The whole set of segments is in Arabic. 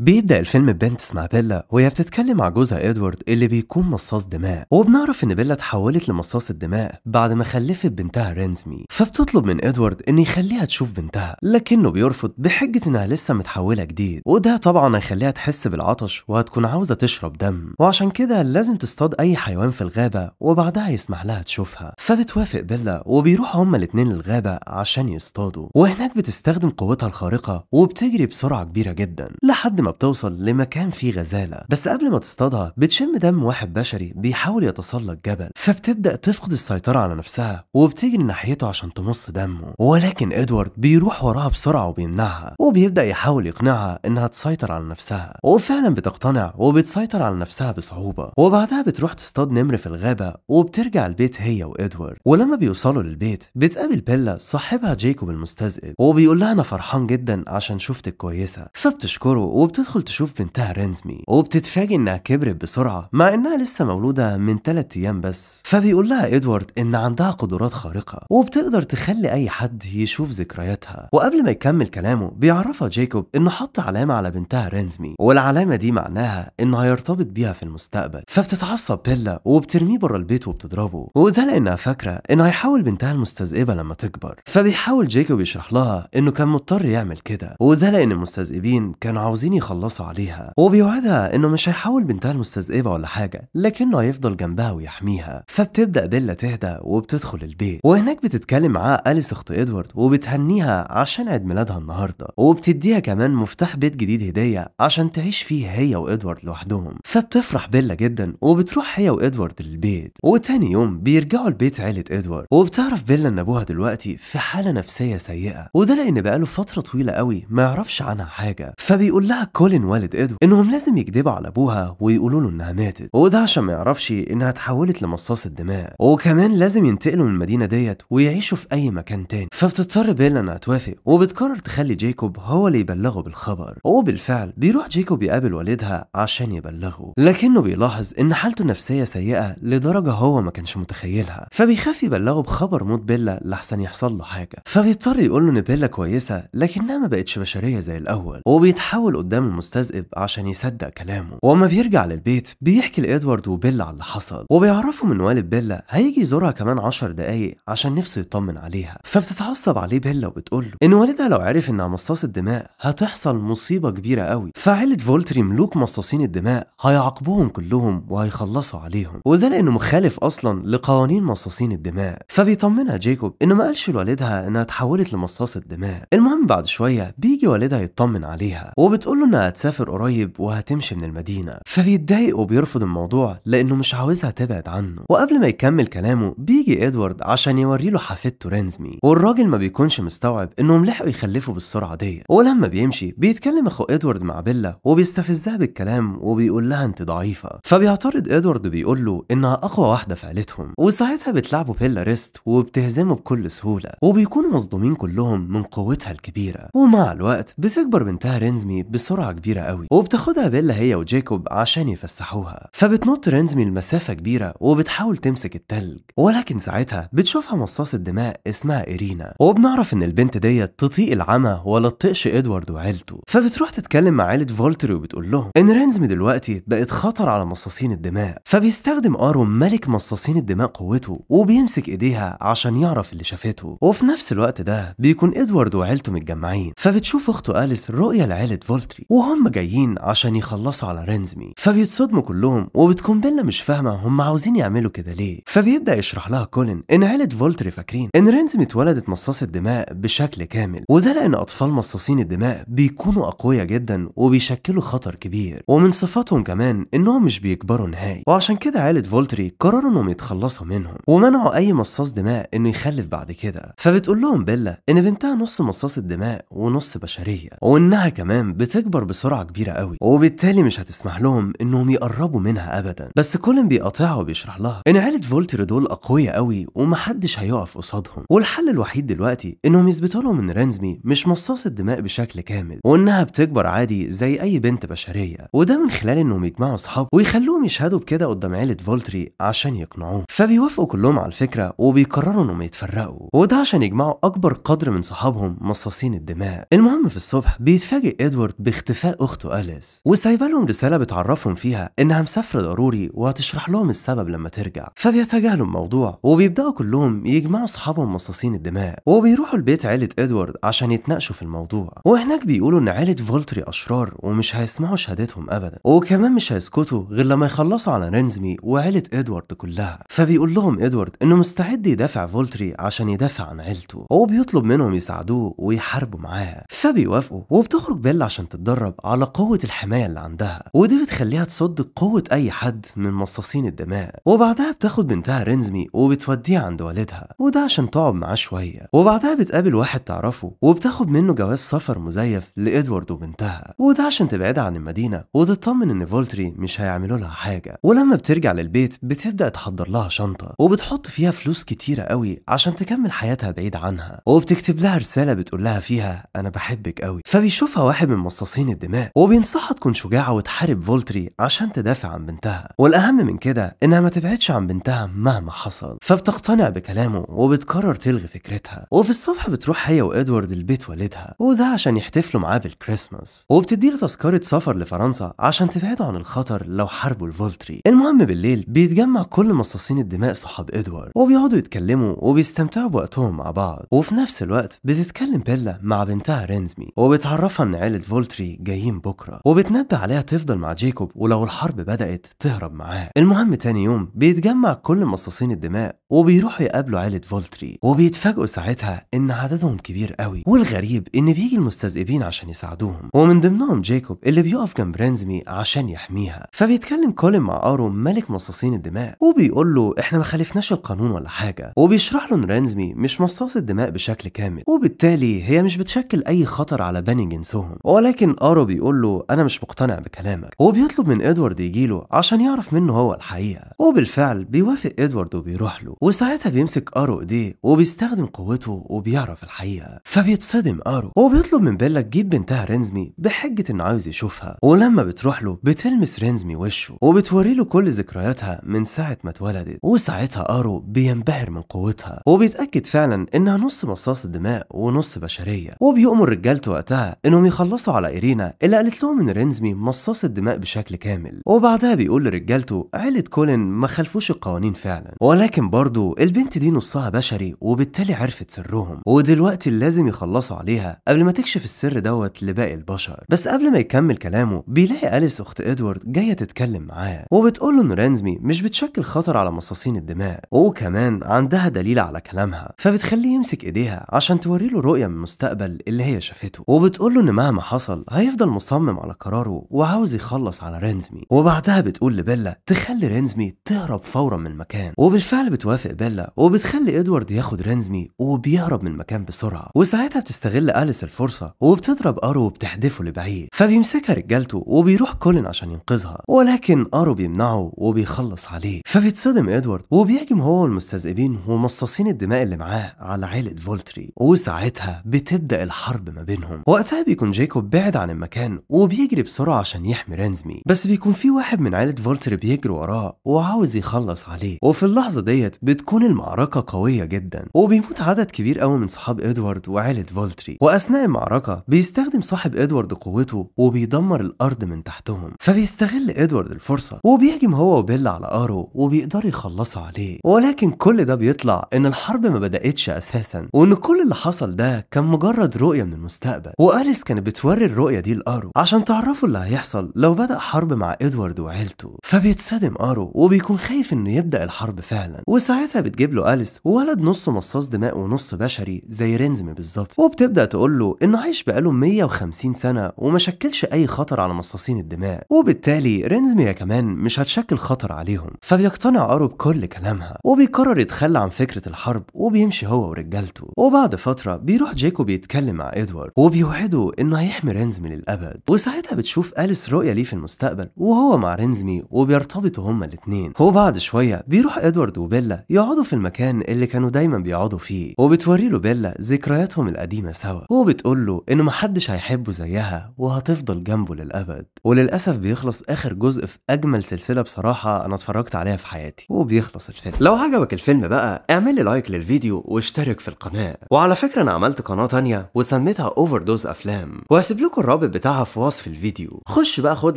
بيبدأ الفيلم ببنت اسمها بيلا وهي بتتكلم مع جوزها ادوارد اللي بيكون مصاص دماء وبنعرف ان بيلا اتحولت لمصاص الدماء بعد ما خلفت بنتها رينزمي فبتطلب من ادوارد ان يخليها تشوف بنتها لكنه بيرفض بحجة انها لسه متحولة جديد وده طبعا هيخليها تحس بالعطش وهتكون عاوزة تشرب دم وعشان كده لازم تصطاد اي حيوان في الغابة وبعدها يسمح لها تشوفها فبتوافق بيلا وبيروحوا هما الاثنين للغابة عشان يصطادوا وهناك بتستخدم قوتها الخارقة وبتجري بسرعة كبيرة جدا لحد ما بتوصل لمكان فيه غزاله بس قبل ما تصطادها بتشم دم واحد بشري بيحاول يتسلق جبل فبتبدا تفقد السيطره على نفسها وبتجري ناحيته عشان تمص دمه ولكن ادوارد بيروح وراها بسرعه وبيمنعها وبيبدا يحاول يقنعها انها تسيطر على نفسها وفعلا بتقتنع وبتسيطر على نفسها بصعوبه وبعدها بتروح تصطاد نمر في الغابه وبترجع البيت هي وادوارد ولما بيوصلوا للبيت بتقابل بيلا صاحبها جيكوب المستذئب وبيقول لها انا فرحان جدا عشان شفتك كويسه فبتشكره وبت وبتدخل تشوف بنتها رينزمي وبتتفاجئ انها كبرت بسرعه مع انها لسه مولوده من ثلاث ايام بس فبيقول لها ادوارد ان عندها قدرات خارقه وبتقدر تخلي اي حد يشوف ذكرياتها وقبل ما يكمل كلامه بيعرفها جايكوب انه حط علامه على بنتها رينزمي والعلامه دي معناها انه هيرتبط بيها في المستقبل فبتتعصب بيلا وبترميه بره البيت وبتضربه وده لانها فاكره انه هيحاول بنتها المستذئبه لما تكبر فبيحاول جايكوب يشرح لها انه كان مضطر يعمل كده وده لان المستذئبين كانوا عاوزين يخلصوا عليها وبيوعدها انه مش هيحاول بنتها المستذئبه ولا حاجه لكنه هيفضل جنبها ويحميها فبتبدا بيلا تهدى وبتدخل البيت وهناك بتتكلم معاه أليس اخت ادوارد وبتهنيها عشان عيد ميلادها النهارده وبتديها كمان مفتاح بيت جديد هديه عشان تعيش فيه هي وادوارد لوحدهم فبتفرح بيلا جدا وبتروح هي وادوارد للبيت وتاني يوم بيرجعوا البيت عيله ادوارد وبتعرف بيلا ان ابوها دلوقتي في حاله نفسيه سيئه وده لان بقاله فتره طويله قوي ما يعرفش عنها حاجه فبيقول لها كولين والد ادو انهم لازم يكذبوا على ابوها ويقولوا له انها ماتت وده عشان ما يعرفش انها اتحولت لمصاصه دماء وكمان لازم ينتقلوا من المدينه ديت ويعيشوا في اي مكان تاني فبتضطر بيلا انها توافق وبتقرر تخلي جيكوب هو اللي يبلغه بالخبر وبالفعل بيروح جيكوب يقابل والدها عشان يبلغه لكنه بيلاحظ ان حالته النفسيه سيئه لدرجه هو ما كانش متخيلها فبيخاف يبلغه بخبر موت بيلا لحسن يحصل له حاجه فبيضطر يقول له ان بيلا كويسه لكنها ما بقتش بشريه زي الاول وبيتحول قدام قدام المستذئب عشان يصدق كلامه وأما بيرجع للبيت بيحكي لإدوارد وبيلا على اللي حصل وبيعرفوا من والد بيلا هيجي يزورها كمان 10 دقايق عشان نفسه يطمن عليها فبتتعصب عليه بيلا وبتقول له إن والدها لو عرف إنها مصاصة دماء هتحصل مصيبة كبيرة قوي فعيلة فولتري ملوك مصاصين الدماء هيعاقبوهم كلهم وهيخلصوا عليهم وده لأنه مخالف أصلا لقوانين مصاصين الدماء فبيطمنها جيكوب إنه ما قالش لوالدها إنها اتحولت لمصاصة دماء المهم بعد شوية بيجي والدها يطمن عليها وبتقول له انها هتسافر قريب وهتمشي من المدينه فبيتضايق وبيرفض الموضوع لانه مش عاوزها تبعد عنه وقبل ما يكمل كلامه بيجي ادوارد عشان يوري له حفيدته رينزمي والراجل ما بيكونش مستوعب انهم لحقوا يخلفوا بالسرعه دي ولما بيمشي بيتكلم اخو ادوارد مع بيلا وبيستفزها بالكلام وبيقول لها انت ضعيفه فبيعترض ادوارد بيقول له انها اقوى واحده في عيلتهم وساعتها بتلعبوا بيلا ريست وبتهزمه بكل سهوله وبيكونوا مصدومين كلهم من قوتها الكبيره ومع الوقت بتكبر بنتها رينزمي بسرعه بسرعة كبيرة قوي وبتاخدها بيلا هي وجاكوب عشان يفسحوها فبتنط رينزمي لمسافة كبيرة وبتحاول تمسك التلج ولكن ساعتها بتشوفها مصاصة دماء اسمها إيرينا وبنعرف إن البنت ديت تطيق العمى ولا تطيقش إدوارد وعيلته فبتروح تتكلم مع عيلة فولتري وبتقول لهم إن رينزمي دلوقتي بقت خطر على مصاصين الدماء فبيستخدم أرون ملك مصاصين الدماء قوته وبيمسك إيديها عشان يعرف اللي شافته وفي نفس الوقت ده بيكون إدوارد وعيلته متجمعين فبتشوف أخته أليس رؤية لعيلة فولتري وهم جايين عشان يخلصوا على رينزمي فبيتصدموا كلهم وبتكون بيلا مش فاهمه هم عاوزين يعملوا كده ليه فبيبدا يشرح لها كولين ان عيله فولتري فاكرين ان رينزمي اتولدت مصاصه دماء بشكل كامل وده لان اطفال مصاصين الدماء بيكونوا اقوياء جدا وبيشكلوا خطر كبير ومن صفاتهم كمان انهم مش بيكبروا نهائي وعشان كده عيله فولتري قرروا انهم يتخلصوا منهم ومنعوا اي مصاص دماء انه يخلف بعد كده فبتقول لهم بيلا ان بنتها نص مصاص الدماء ونص بشريه وانها كمان بتكبر بتكبر بسرعه كبيره قوي وبالتالي مش هتسمح لهم انهم يقربوا منها ابدا بس كولن بيقاطعها وبيشرح لها ان عيله فولتر دول اقوياء قوي ومحدش هيقف قصادهم والحل الوحيد دلوقتي انهم يثبتوا لهم ان رانزمي مش مصاصه دماء بشكل كامل وانها بتكبر عادي زي اي بنت بشريه وده من خلال انهم يجمعوا اصحاب ويخلوهم يشهدوا بكده قدام عيله فولتري عشان يقنعوه فبيوافقوا كلهم على الفكره وبيقرروا انهم يتفرقوا وده عشان يجمعوا اكبر قدر من صحابهم مصاصين الدماء المهم في الصبح بيتفاجئ ادوارد باختلاف اختفاء أخته أليس وسايبة لهم رسالة بتعرفهم فيها إنها مسافرة ضروري وهتشرح لهم السبب لما ترجع فبيتجاهلوا الموضوع وبيبدأوا كلهم يجمعوا أصحابهم مصاصين الدماء وبيروحوا لبيت عيلة إدوارد عشان يتناقشوا في الموضوع وهناك بيقولوا إن عيلة فولتري أشرار ومش هيسمعوا شهادتهم أبدا وكمان مش هيسكتوا غير لما يخلصوا على رينزمي وعيلة إدوارد كلها فبيقول لهم إدوارد إنه مستعد يدافع فولتري عشان يدافع عن عيلته وبيطلب منهم يساعدوه ويحاربوا معاه فبيوافقوا وبتخرج بيل عشان تتضرب بتتدرب على قوة الحماية اللي عندها ودي بتخليها تصد قوة أي حد من مصاصين الدماء وبعدها بتاخد بنتها رينزمي وبتوديها عند والدها وده عشان تقعد معاه شوية وبعدها بتقابل واحد تعرفه وبتاخد منه جواز سفر مزيف لإدوارد وبنتها وده عشان تبعدها عن المدينة وتطمن إن فولتري مش هيعملوا لها حاجة ولما بترجع للبيت بتبدأ تحضر لها شنطة وبتحط فيها فلوس كتيرة قوي عشان تكمل حياتها بعيد عنها وبتكتب لها رسالة بتقول لها فيها أنا بحبك قوي فبيشوفها واحد من مصاصين قوسين الدماء وبينصحها تكون شجاعة وتحارب فولتري عشان تدافع عن بنتها والأهم من كده إنها ما تبعدش عن بنتها مهما حصل فبتقتنع بكلامه وبتقرر تلغي فكرتها وفي الصبح بتروح هي وإدوارد البيت والدها وده عشان يحتفلوا معاه بالكريسماس وبتديله تذكرة سفر لفرنسا عشان تبعده عن الخطر لو حاربوا الفولتري المهم بالليل بيتجمع كل مصاصين الدماء صحاب إدوارد وبيقعدوا يتكلموا وبيستمتعوا بوقتهم مع بعض وفي نفس الوقت بتتكلم بيلا مع بنتها رينزمي وبتعرفها إن عيلة فولتري جايين بكره وبتنبه عليها تفضل مع جيكوب ولو الحرب بدات تهرب معاه المهم تاني يوم بيتجمع كل مصاصين الدماء وبيروحوا يقابلوا عائله فولتري وبيتفاجئوا ساعتها ان عددهم كبير قوي والغريب ان بيجي المستذئبين عشان يساعدوهم ومن ضمنهم جيكوب اللي بيقف جنب رينزمي عشان يحميها فبيتكلم كولين مع ارو ملك مصاصين الدماء وبيقول له احنا ما خالفناش القانون ولا حاجه وبيشرح له ان رينزمي مش مصاص الدماء بشكل كامل وبالتالي هي مش بتشكل اي خطر على بني جنسهم ولكن ارو بيقول له انا مش مقتنع بكلامك هو بيطلب من ادوارد يجي له عشان يعرف منه هو الحقيقه وبالفعل بيوافق ادوارد وبيروح له وساعتها بيمسك ارو ايديه وبيستخدم قوته وبيعرف الحقيقه فبيتصدم ارو وبيطلب من بيلا تجيب بنتها رينزمي بحجه انه عايز يشوفها ولما بتروح له بتلمس رينزمي وشه وبتوري له كل ذكرياتها من ساعه ما اتولدت وساعتها ارو بينبهر من قوتها وبيتاكد فعلا انها نص مصاص دماء ونص بشريه وبيؤمر رجالته وقتها انهم يخلصوا على ايرين لينا اللي قالت لهم ان رينزمي مصاص الدماء بشكل كامل وبعدها بيقول لرجالته عيلة كولين ما خلفوش القوانين فعلا ولكن برضه البنت دي نصها بشري وبالتالي عرفت سرهم ودلوقتي لازم يخلصوا عليها قبل ما تكشف السر دوت لباقي البشر بس قبل ما يكمل كلامه بيلاقي أليس أخت إدوارد جاية تتكلم معاه وبتقول له إن رينزمي مش بتشكل خطر على مصاصين الدماء وكمان عندها دليل على كلامها فبتخليه يمسك إيديها عشان توريله رؤية من المستقبل اللي هي شافته وبتقول له إن مهما حصل هيفضل مصمم على قراره وعاوز يخلص على رينزمي وبعدها بتقول لبيلا تخلي رينزمي تهرب فورا من المكان وبالفعل بتوافق بيلا وبتخلي ادوارد ياخد رينزمي وبيهرب من المكان بسرعه وساعتها بتستغل اليس الفرصه وبتضرب ارو وبتحدفه لبعيد فبيمسكها رجالته وبيروح كولن عشان ينقذها ولكن ارو بيمنعه وبيخلص عليه فبيتصدم ادوارد وبيهجم هو والمستذئبين ومصاصين الدماء اللي معاه على عائله فولتري وساعتها بتبدا الحرب ما بينهم وقتها بيكون جايكوب بعد عن عن المكان وبيجري بسرعة عشان يحمي رينزمي بس بيكون في واحد من عائلة فولتر بيجري وراه وعاوز يخلص عليه وفي اللحظة ديت بتكون المعركة قوية جدا وبيموت عدد كبير قوي من صحاب ادوارد وعائلة فولتري وأثناء المعركة بيستخدم صاحب ادوارد قوته وبيدمر الأرض من تحتهم فبيستغل ادوارد الفرصة وبيهجم هو وبيلا على أرو وبيقدروا يخلصوا عليه ولكن كل ده بيطلع إن الحرب ما بدأتش أساسا وإن كل اللي حصل ده كان مجرد رؤية من المستقبل وأليس كانت بتوري الرؤية دي لأرو عشان تعرفوا اللي هيحصل لو بدأ حرب مع إدوارد وعيلته فبيتصدم أرو وبيكون خايف إنه يبدأ الحرب فعلا وساعتها بتجيب له أليس ولد نص مصاص دماء ونص بشري زي رينزم بالظبط وبتبدأ تقول له إنه عايش بقاله 150 سنة وما شكلش أي خطر على مصاصين الدماء وبالتالي رينزميا كمان مش هتشكل خطر عليهم فبيقتنع أرو بكل كلامها وبيقرر يتخلى عن فكرة الحرب وبيمشي هو ورجالته وبعد فترة بيروح جيكو بيتكلم مع إدوارد وبيوعده إنه هيحمي رينز من من الابد وساعتها بتشوف اليس رؤيه ليه في المستقبل وهو مع رينزمي وبيرتبطوا هما الاتنين وبعد شويه بيروح ادوارد وبيلا يقعدوا في المكان اللي كانوا دايما بيقعدوا فيه وبتوري له بيلا ذكرياتهم القديمه سوا وبتقول له انه محدش هيحبه زيها وهتفضل جنبه للابد وللاسف بيخلص اخر جزء في اجمل سلسله بصراحه انا اتفرجت عليها في حياتي وبيخلص الفيلم لو عجبك الفيلم بقى اعمل لي لايك للفيديو واشترك في القناه وعلى فكره انا عملت قناه تانية وسميتها اوفر دوز افلام وهسيب لكم الرابط بتاعها في وصف الفيديو خش بقى خد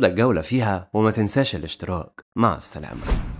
لك جولة فيها وما تنساش الاشتراك مع السلامة